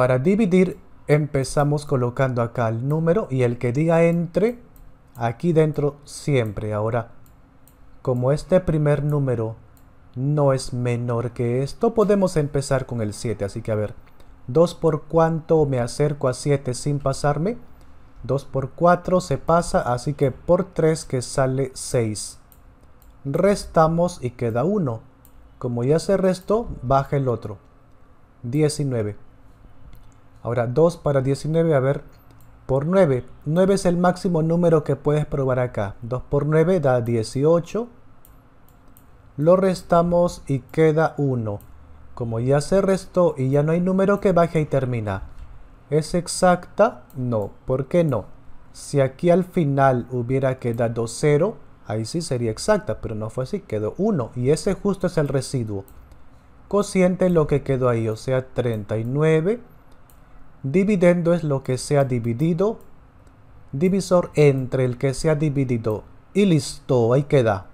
Para dividir empezamos colocando acá el número y el que diga entre aquí dentro siempre. Ahora, como este primer número no es menor que esto, podemos empezar con el 7. Así que a ver, 2 por cuánto me acerco a 7 sin pasarme. 2 por 4 se pasa, así que por 3 que sale 6. Restamos y queda 1. Como ya se restó, baja el otro. 19. Ahora 2 para 19, a ver, por 9. 9 es el máximo número que puedes probar acá. 2 por 9 da 18. Lo restamos y queda 1. Como ya se restó y ya no hay número que baje y termina. ¿Es exacta? No. ¿Por qué no? Si aquí al final hubiera quedado 0, ahí sí sería exacta, pero no fue así, quedó 1. Y ese justo es el residuo. Cociente lo que quedó ahí, o sea, 39 Dividendo es lo que se ha dividido. Divisor entre el que se ha dividido. Y listo, ahí queda.